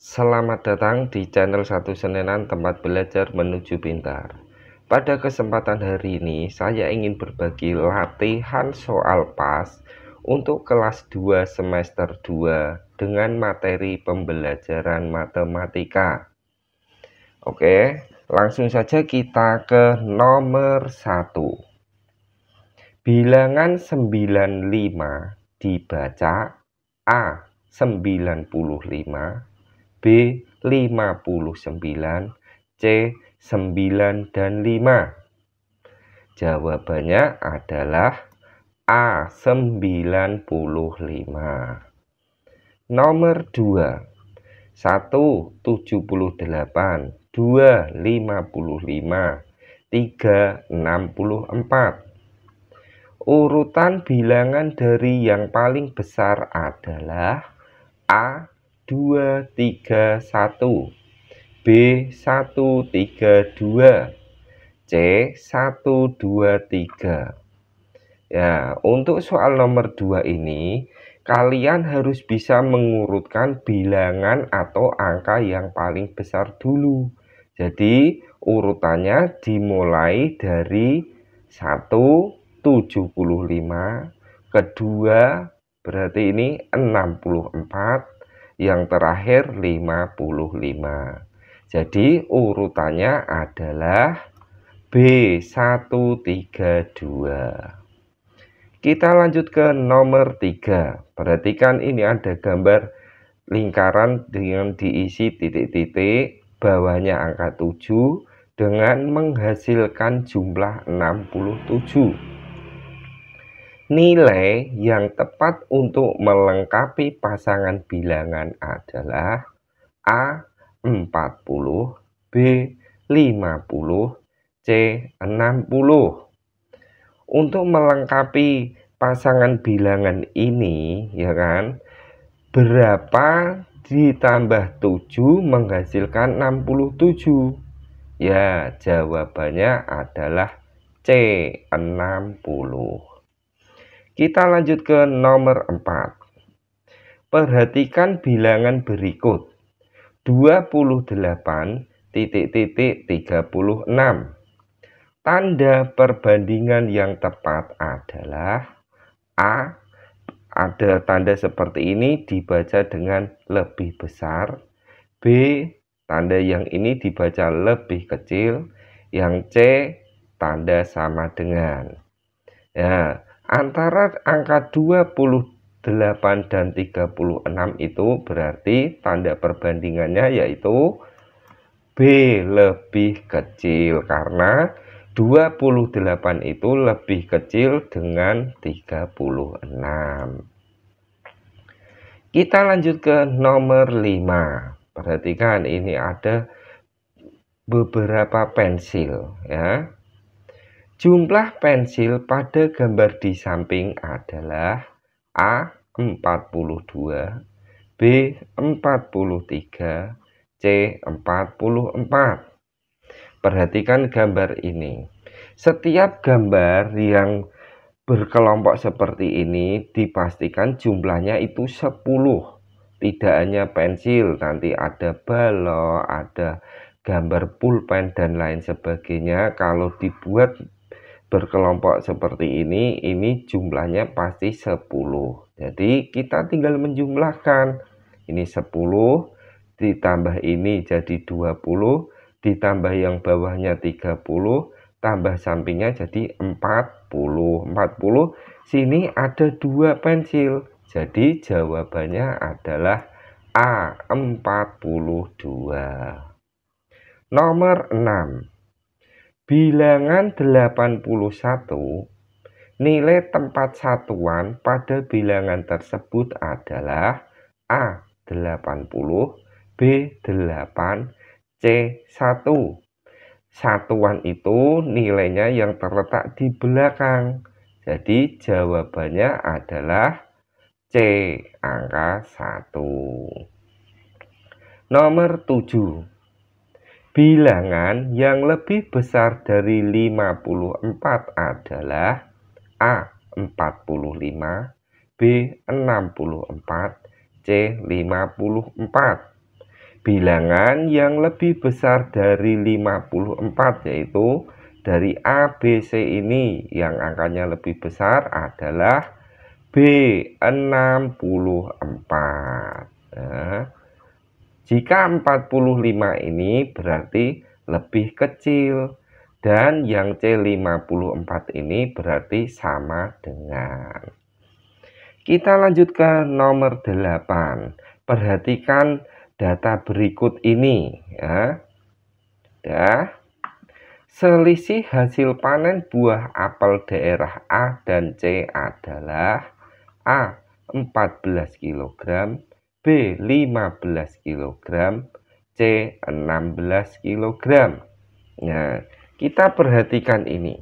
Selamat datang di channel Satu Senenan Tempat Belajar Menuju Pintar. Pada kesempatan hari ini, saya ingin berbagi latihan soal PAS untuk kelas 2 semester 2 dengan materi pembelajaran matematika. Oke, langsung saja kita ke nomor 1. Bilangan 95 dibaca A 95 B 59, C 9 dan 5. Jawabannya adalah A 95. Nomor 2. 1 78, 2 55, 3 64. Urutan bilangan dari yang paling besar adalah A 231 B132 C123 ya untuk soal nomor 2 ini kalian harus bisa mengurutkan bilangan atau angka yang paling besar dulu jadi urutannya dimulai dari 175 kedua berarti ini 64 yang terakhir 55. Jadi urutannya adalah B132. Kita lanjut ke nomor 3. Perhatikan ini ada gambar lingkaran dengan diisi titik-titik, bawahnya angka 7 dengan menghasilkan jumlah 67. Nilai yang tepat untuk melengkapi pasangan bilangan adalah A 40, B 50, C 60. Untuk melengkapi pasangan bilangan ini, ya kan? Berapa ditambah 7 menghasilkan 67? Ya, jawabannya adalah C 60. Kita lanjut ke nomor 4. Perhatikan bilangan berikut. 28 titik titik 36. Tanda perbandingan yang tepat adalah A ada tanda seperti ini dibaca dengan lebih besar, B tanda yang ini dibaca lebih kecil, yang C tanda sama dengan. Ya, Antara angka 28 dan 36 itu berarti tanda perbandingannya yaitu B lebih kecil karena 28 itu lebih kecil dengan 36. Kita lanjut ke nomor 5. Perhatikan ini ada beberapa pensil ya. Jumlah pensil pada gambar di samping adalah A 42, B 43, C 44. Perhatikan gambar ini. Setiap gambar yang berkelompok seperti ini dipastikan jumlahnya itu 10. Tidak hanya pensil, nanti ada balok, ada gambar pulpen dan lain sebagainya. Kalau dibuat berkelompok seperti ini, ini jumlahnya pasti 10. Jadi kita tinggal menjumlahkan. Ini 10 ditambah ini jadi 20, ditambah yang bawahnya 30, tambah sampingnya jadi 40. 40 sini ada dua pensil. Jadi jawabannya adalah A42. Nomor 6. Bilangan 81 nilai tempat satuan pada bilangan tersebut adalah A 80, B 8, C 1. Satuan itu nilainya yang terletak di belakang. Jadi jawabannya adalah C angka 1. Nomor 7. Bilangan yang lebih besar dari 54 adalah A. 45 B. 64 C. 54 Bilangan yang lebih besar dari 54 yaitu dari A, B, C ini yang angkanya lebih besar adalah B. 64 jika 45 ini berarti lebih kecil dan yang C54 ini berarti sama dengan. Kita lanjut ke nomor 8. Perhatikan data berikut ini ya. Ya. Selisih hasil panen buah apel daerah A dan C adalah A 14 kg, B 15 kg, C 16 kg. Nah, kita perhatikan ini.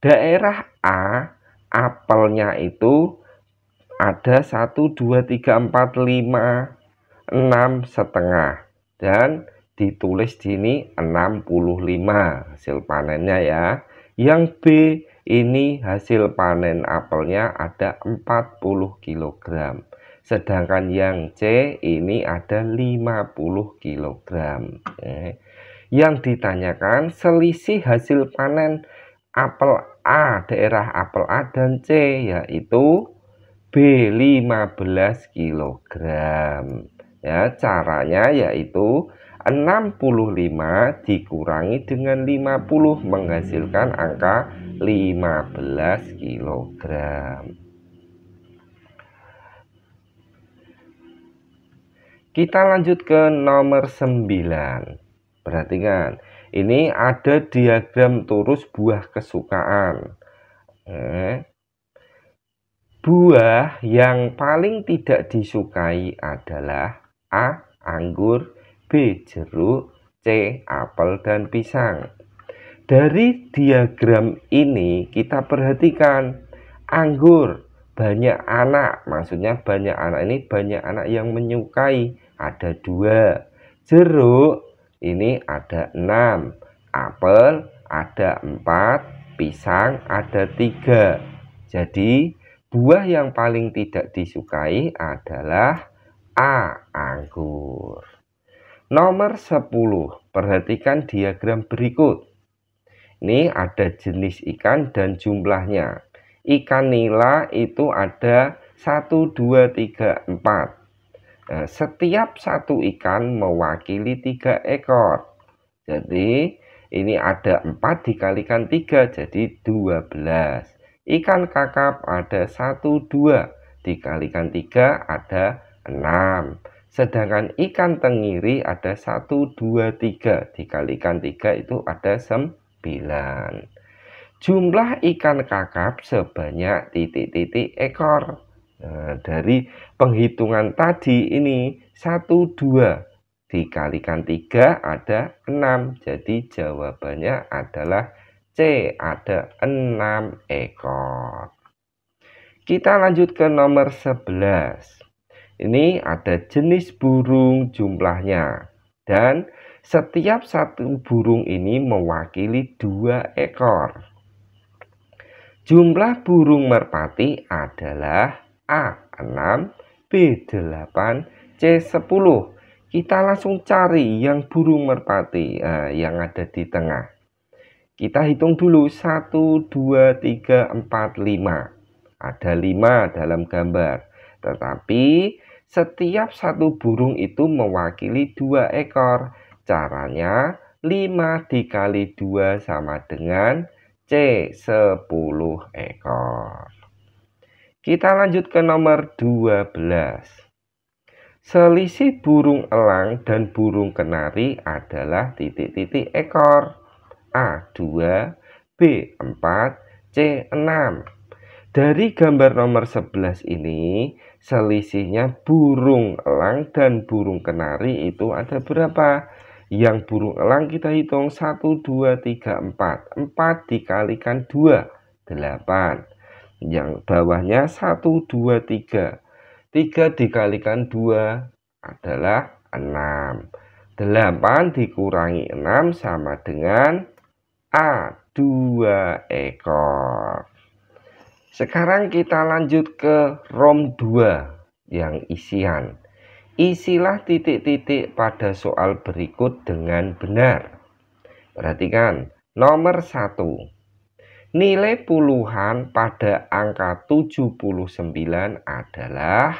Daerah A apelnya itu ada 1 2 3 4 5 6 setengah dan ditulis di sini 65 hasil panennya ya. Yang B ini hasil panen apelnya ada 40 kg. Sedangkan yang C ini ada 50 kg. Eh, yang ditanyakan selisih hasil panen apel A, daerah apel A dan C yaitu B 15 kg. Ya, caranya yaitu 65 dikurangi dengan 50 menghasilkan angka 15 kg. Kita lanjut ke nomor 9. Perhatikan, ini ada diagram turus buah kesukaan. Eh, buah yang paling tidak disukai adalah A. Anggur B. Jeruk C. Apel dan pisang Dari diagram ini kita perhatikan Anggur banyak anak maksudnya banyak anak ini banyak anak yang menyukai ada dua, jeruk ini ada enam, apel ada empat, pisang ada tiga. Jadi buah yang paling tidak disukai adalah A. Anggur. Nomor 10. Perhatikan diagram berikut. Ini ada jenis ikan dan jumlahnya. Ikan nila itu ada 1, 2, 3, 4. Eh, setiap satu ikan mewakili tiga ekor. Jadi ini ada empat dikalikan tiga jadi dua belas Ikan kakap ada satu dua dikalikan tiga ada enam. Sedangkan ikan tengiri ada satu dua tiga dikalikan tiga itu ada sembilan. Jumlah ikan kakap sebanyak titik-titik ekor. Nah, dari penghitungan tadi ini 1, 2 dikalikan 3 ada 6. Jadi jawabannya adalah C ada 6 ekor. Kita lanjut ke nomor 11. Ini ada jenis burung jumlahnya. Dan setiap satu burung ini mewakili dua ekor. Jumlah burung merpati adalah A6, B8, C10. Kita langsung cari yang burung merpati eh, yang ada di tengah. Kita hitung dulu 1, 2, 3, 4, 5. Ada 5 dalam gambar. Tetapi setiap satu burung itu mewakili dua ekor. Caranya 5 dikali 2 sama dengan C10 ekor. Kita lanjut ke nomor 12. Selisih burung elang dan burung kenari adalah titik-titik ekor. A. 2, B. 4, C. 6. Dari gambar nomor 11 ini, selisihnya burung elang dan burung kenari itu ada berapa? Yang burung elang kita hitung 1, 2, 3, 4. 4 dikalikan 2, 8 yang bawahnya 1 2 3 3 dikalikan 2 adalah 6 8 dikurangi 6 sama dengan A 2 ekor sekarang kita lanjut ke ROM 2 yang isian isilah titik-titik pada soal berikut dengan benar perhatikan nomor 1 Nilai puluhan pada angka 79 adalah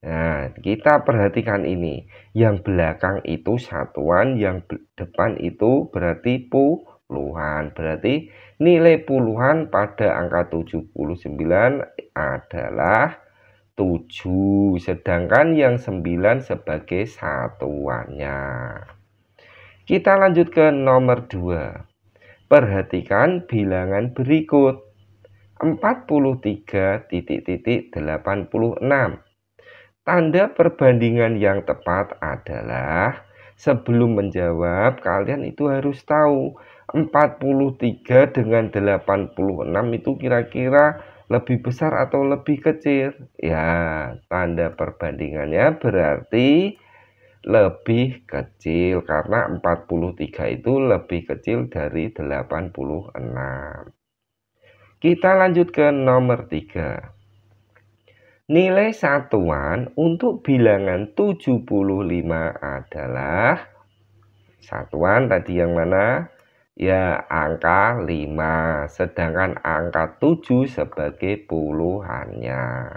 Nah, kita perhatikan ini. Yang belakang itu satuan, yang depan itu berarti puluhan. Berarti nilai puluhan pada angka 79 adalah 7, sedangkan yang 9 sebagai satuannya. Kita lanjut ke nomor 2. Perhatikan bilangan berikut. 43.86. Tanda perbandingan yang tepat adalah sebelum menjawab kalian itu harus tahu 43 dengan 86 itu kira-kira lebih besar atau lebih kecil. Ya, tanda perbandingannya berarti lebih kecil karena 43 itu lebih kecil dari 86. Kita lanjut ke nomor 3. Nilai satuan untuk bilangan 75 adalah satuan tadi yang mana? Ya angka 5 sedangkan angka 7 sebagai puluhannya.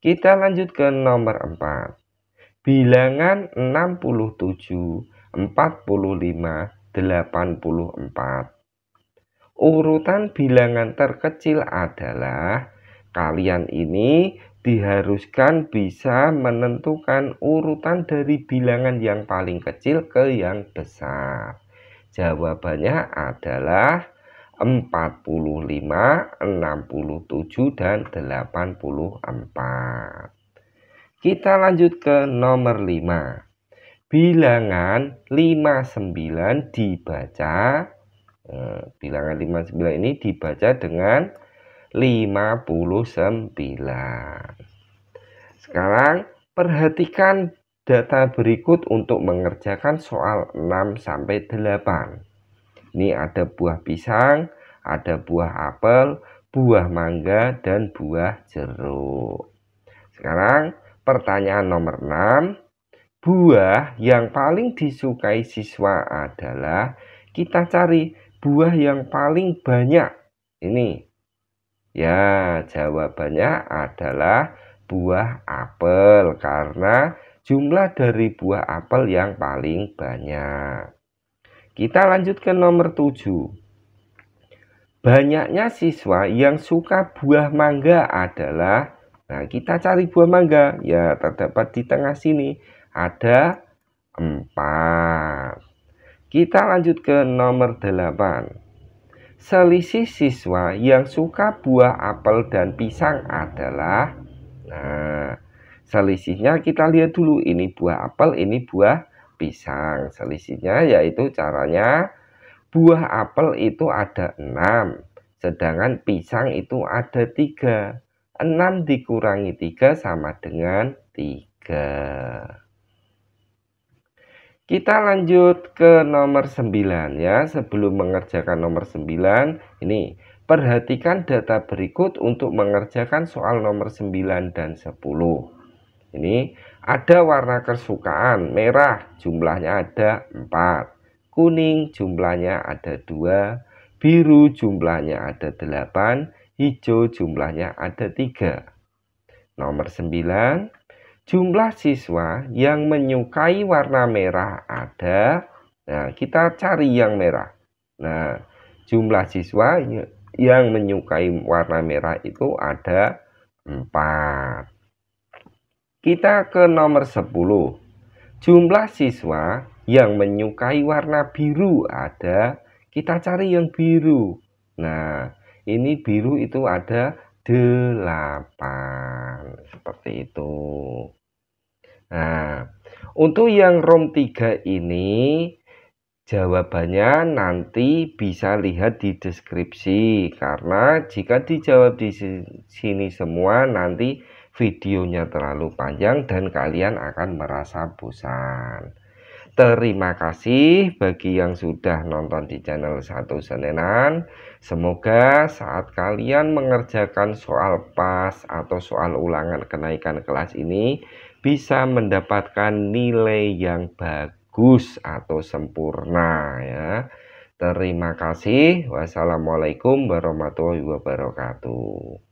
Kita lanjut ke nomor 4. Bilangan 67, 45, 84. Urutan bilangan terkecil adalah kalian ini diharuskan bisa menentukan urutan dari bilangan yang paling kecil ke yang besar. Jawabannya adalah 45, 67, dan 84. Kita lanjut ke nomor 5. Bilangan 59 dibaca eh, bilangan 59 ini dibaca dengan 59. Sekarang perhatikan data berikut untuk mengerjakan soal 6 sampai 8. Ini ada buah pisang, ada buah apel, buah mangga dan buah jeruk. Sekarang Pertanyaan nomor 6. Buah yang paling disukai siswa adalah kita cari buah yang paling banyak. Ini. Ya, jawabannya adalah buah apel karena jumlah dari buah apel yang paling banyak. Kita lanjut ke nomor 7. Banyaknya siswa yang suka buah mangga adalah Nah, kita cari buah mangga. Ya, terdapat di tengah sini. Ada empat. Kita lanjut ke nomor delapan. Selisih siswa yang suka buah apel dan pisang adalah Nah, selisihnya kita lihat dulu ini buah apel, ini buah pisang. Selisihnya yaitu caranya buah apel itu ada enam sedangkan pisang itu ada tiga. 6 dikurangi 3 sama dengan 3. Kita lanjut ke nomor 9 ya. Sebelum mengerjakan nomor 9, ini perhatikan data berikut untuk mengerjakan soal nomor 9 dan 10. Ini ada warna kesukaan, merah jumlahnya ada 4, kuning jumlahnya ada 2, biru jumlahnya ada 8, hijau jumlahnya ada tiga. Nomor sembilan jumlah siswa yang menyukai warna merah ada. Nah, kita cari yang merah. Nah, jumlah siswa yang menyukai warna merah itu ada empat. Kita ke nomor sepuluh Jumlah siswa yang menyukai warna biru ada. Kita cari yang biru. Nah, ini biru itu ada 8 seperti itu nah untuk yang rom 3 ini jawabannya nanti bisa lihat di deskripsi karena jika dijawab di sini semua nanti videonya terlalu panjang dan kalian akan merasa bosan Terima kasih bagi yang sudah nonton di channel Satu Senenan. Semoga saat kalian mengerjakan soal pas atau soal ulangan kenaikan kelas ini bisa mendapatkan nilai yang bagus atau sempurna ya. Terima kasih. Wassalamualaikum warahmatullahi wabarakatuh.